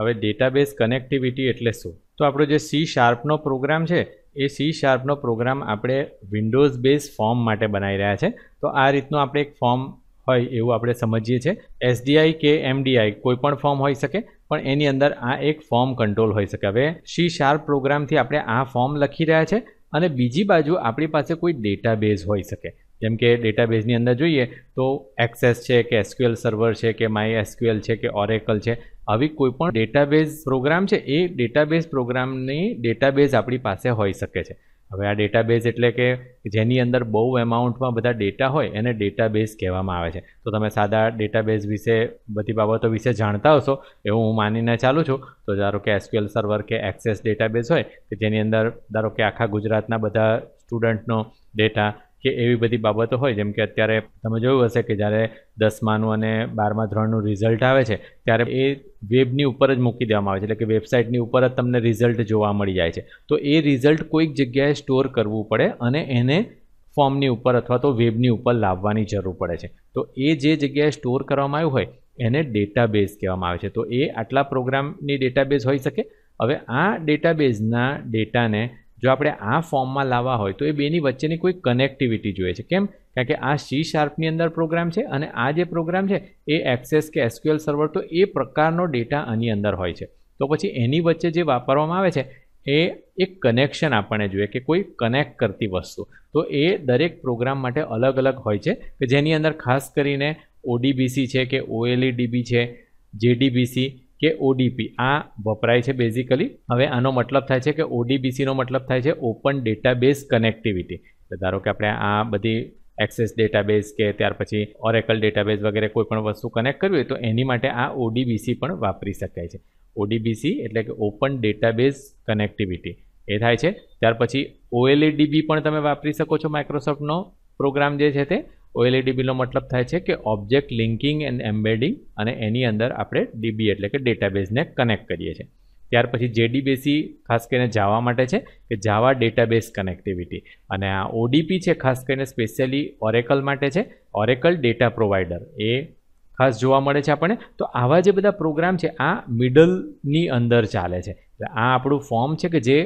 હવે database connectivity એટલે શું તો આપણો જે સી શાર્પનો પ્રોગ્રામ છે એ સી શાર્પનો પ્રોગ્રામ આપણે વિન્ડોઝ બેઝ ફોર્મ માટે બનાવી રહ્યા છે તો આ રીતનું આપણે એક ફોર્મ હોય એવું આપણે સમજીએ છીએ એસડીઆઈ કે એમડીઆઈ કોઈ પણ ફોર્મ હોઈ શકે પણ એની અંદર આ એક ફોર્મ કંટ્રોલ હોઈ શકે હવે સી શાર્પ પ્રોગ્રામથી આપણે આ ફોર્મ લખી રહ્યા છે અને બીજી બાજુ આપણી પાસે કોઈ ડેટાબેઝ હોઈ શકે જેમ કે ડેટાબેઝની અંદર જોઈએ તો એક્સેસ છે કે એસક્યુએલ સર્વર છે કે માય એસક્યુએલ છે કે ઓરેકલ છે આવી કોઈપણ ડેટાબેઝ પ્રોગ્રામ છે એ ડેટાબેઝ પ્રોગ્રામની ડેટાબેઝ આપણી પાસે હોઈ શકે છે હવે આ ડેટાબેઝ એટલે કે જેની અંદર બહુ એમાઉન્ટમાં બધા ડેટા હોય એને ડેટાબેઝ કહેવામાં આવે છે તો તમે સાદા ડેટાબેઝ વિશે બધી બાબતો વિશે જાણતા હશો એવું હું માનીને ચાલું છું તો ધારો કે એસક્યુએલ સર્વર કે એક્સેસ ડેટાબેઝ હોય કે જેની અંદર ધારો કે આખા ગુજરાતના બધા સ્ટુડન્ટનો ડેટા કે એવી બધી બાબતો હોય જેમ કે અત્યારે તમે જોયું હશે કે જ્યારે દસમાનું અને બારમા ધોરણનું રિઝલ્ટ આવે છે ત્યારે એ વેબની ઉપર જ મૂકી દેવામાં આવે છે એટલે કે વેબસાઇટની ઉપર જ તમને રિઝલ્ટ જોવા મળી જાય છે તો એ રિઝલ્ટ કોઈક જગ્યાએ સ્ટોર કરવું પડે અને એને ફોર્મની ઉપર અથવા તો વેબની ઉપર લાવવાની જરૂર પડે છે તો એ જે જગ્યાએ સ્ટોર કરવામાં આવ્યું હોય એને ડેટાબેઝ કહેવામાં આવે છે તો એ આટલા પ્રોગ્રામની ડેટાબેઝ હોઈ શકે હવે આ ડેટાબેઝના ડેટાને જો આપણે આ ફોર્મમાં લાવવા હોય તો એ બેની વચ્ચેની કોઈ કનેક્ટિવિટી જોઈએ છે કેમ કારણ કે આ સી શાર્પની અંદર પ્રોગ્રામ છે અને આ જે પ્રોગ્રામ છે એ એક્સેસ કે એસક્યુએલ સર્વર તો એ પ્રકારનો ડેટા આની અંદર હોય છે તો પછી એની વચ્ચે જે વાપરવામાં આવે છે એ એક કનેક્શન આપણને જોઈએ કે કોઈ કનેક્ટ કરતી વસ્તુ તો એ દરેક પ્રોગ્રામ માટે અલગ અલગ હોય છે કે જેની અંદર ખાસ કરીને ઓડીબીસી છે કે ઓએલઈડીબી e છે જેડીબીસી કે ઓડીપી આ વપરાય છે બેઝિકલી હવે આનો મતલબ થાય છે કે ઓડીબીસીનો મતલબ થાય છે ઓપન ડેટાબેઝ કનેક્ટિવિટી એટલે ધારો કે આપણે આ બધી એક્સેસ ડેટાબેઝ કે ત્યાર પછી ઓરેકલ ડેટાબેઝ વગેરે કોઈ પણ વસ્તુ કનેક્ટ કરવી હોય તો એની માટે આ ઓડીબીસી પણ વાપરી શકાય છે ઓડીબીસી એટલે કે ઓપન ડેટાબેઝ કનેક્ટિવિટી એ થાય છે ત્યાર પછી ઓએલએડીબી e પણ તમે વાપરી શકો છો માઇક્રોસોફ્ટનો પ્રોગ્રામ જે છે તે ઓએલઈડી બિલનો e મતલબ થાય છે કે ઓબ્જેક્ટ લિંકિંગ એન્ડ એમ્બેડિંગ અને એની અંદર આપણે ડીબી એટલે કે ડેટાબેઝને કનેક્ટ કરીએ છીએ ત્યાર પછી જેડીબીસી ખાસ કરીને જાવા માટે છે કે જાવા ડેટાબેઝ કનેક્ટિવિટી અને આ ઓડીપી છે ખાસ કરીને સ્પેશિયલી ઓરેકલ માટે છે ઓરેકલ ડેટા પ્રોવાઈડર એ ખાસ જોવા મળે છે આપણને તો આવા જે બધા પ્રોગ્રામ છે આ મિડલની અંદર ચાલે છે આ આપણું ફોર્મ છે કે જે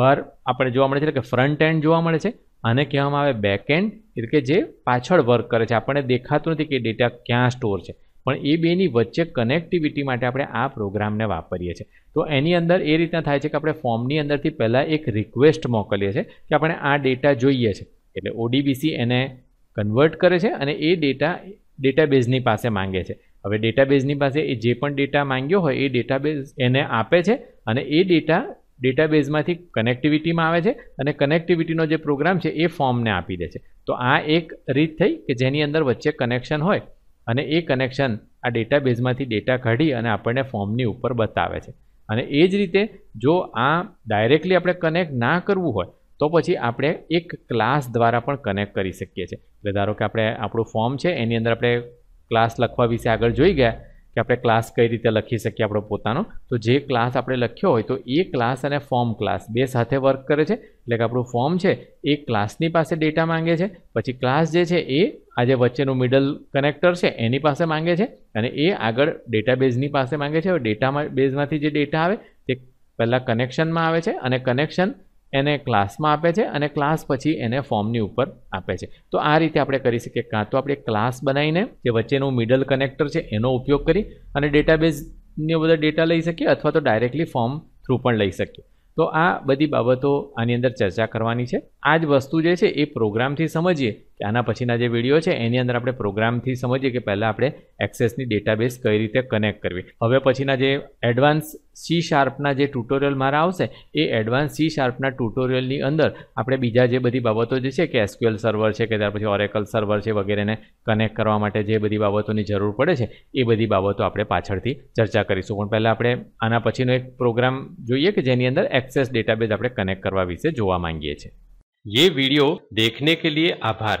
બહાર આપણે જોવા મળે છે એટલે કે ફ્રન્ટ એન્ડ જોવા મળે છે આને કહેવામાં આવે બેકએન્ડ એટલે કે જે પાછળ વર્ક કરે છે આપણને દેખાતું નથી કે ડેટા ક્યાં સ્ટોર છે પણ એ બેની વચ્ચે કનેક્ટિવિટી માટે આપણે આ પ્રોગ્રામને વાપરીએ છીએ તો એની અંદર એ રીતના થાય છે કે આપણે ફોર્મની અંદરથી પહેલાં એક રિક્વેસ્ટ મોકલીએ છીએ કે આપણે આ ડેટા જોઈએ છે એટલે ઓડીબીસી એને કન્વર્ટ કરે છે અને એ ડેટા ડેટાબેઝની પાસે માંગે છે હવે ડેટાબેઝની પાસે એ જે પણ ડેટા માંગ્યો હોય એ ડેટાબેઝ એને આપે છે અને એ ડેટા ડેટાબેઝમાંથી કનેક્ટિવિટીમાં આવે છે અને કનેક્ટિવિટીનો જે પ્રોગ્રામ છે એ ફોર્મને આપી દે છે તો આ એક રીત થઈ કે જેની અંદર વચ્ચે કનેક્શન હોય અને એ કનેક્શન આ ડેટાબેઝમાંથી ડેટા કાઢી અને આપણને ફોર્મની ઉપર બતાવે છે અને એ જ રીતે જો આ ડાયરેક્ટલી આપણે કનેક્ટ ના કરવું હોય તો પછી આપણે એક ક્લાસ દ્વારા પણ કનેક્ટ કરી શકીએ છીએ એટલે ધારો કે આપણે આપણું ફોર્મ છે એની અંદર આપણે ક્લાસ લખવા વિશે આગળ જોઈ ગયા કે આપણે ક્લાસ કઈ રીતે લખી શકીએ આપણો પોતાનો તો જે ક્લાસ આપણે લખ્યો હોય તો એ ક્લાસ અને ફોર્મ ક્લાસ બે સાથે વર્ક કરે છે એટલે કે આપણું ફોર્મ છે એ ક્લાસની પાસે ડેટા માંગે છે પછી ક્લાસ જે છે એ આજે વચ્ચેનું મિડલ કનેક્ટર છે એની પાસે માંગે છે અને એ આગળ ડેટાબેઝની પાસે માંગે છે ડેટા બેઝમાંથી જે ડેટા આવે તે પહેલાં કનેક્શનમાં આવે છે અને કનેક્શન એને ક્લાસમાં આપે છે અને ક્લાસ પછી એને ફોર્મની ઉપર આપે છે તો આ રીતે આપણે કરી શકીએ કાં તો આપણે ક્લાસ બનાવીને જે વચ્ચેનું મિડલ કનેક્ટર છે એનો ઉપયોગ કરી અને ડેટાબેઝને બધા ડેટા લઈ શકીએ અથવા તો ડાયરેક્ટલી ફોર્મ થ્રુ પણ લઈ શકીએ તો આ બધી બાબતો આની અંદર ચર્ચા કરવાની છે આ જ વસ્તુ જે છે એ પ્રોગ્રામથી સમજીએ આના પછીના જે વિડીયો છે એની અંદર આપણે પ્રોગ્રામથી સમજીએ કે પહેલાં આપણે એક્સેસની ડેટાબેઝ કઈ રીતે કનેક્ટ કરવી હવે પછીના જે એડવાન્સ સી શાર્પના જે ટ્યુટોરિયલ મારા આવશે એ એડવાન્સ સી શાર્પના ટ્યુટોરિયલની અંદર આપણે બીજા જે બધી બાબતો જે છે કે એસક્યુએલ સર્વર છે કે ત્યાર પછી ઓરેકલ સર્વર છે વગેરેને કનેક્ટ કરવા માટે જે બધી બાબતોની જરૂર પડે છે એ બધી બાબતો આપણે પાછળથી ચર્ચા કરીશું પણ પહેલાં આપણે આના પછીનો એક પ્રોગ્રામ જોઈએ કે જેની અંદર એક્સેસ ડેટાબેઝ આપણે કનેક્ટ કરવા વિશે જોવા માંગીએ છીએ ये वीडियो દેખને કે લીએ આભાર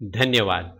ધન્યવાદ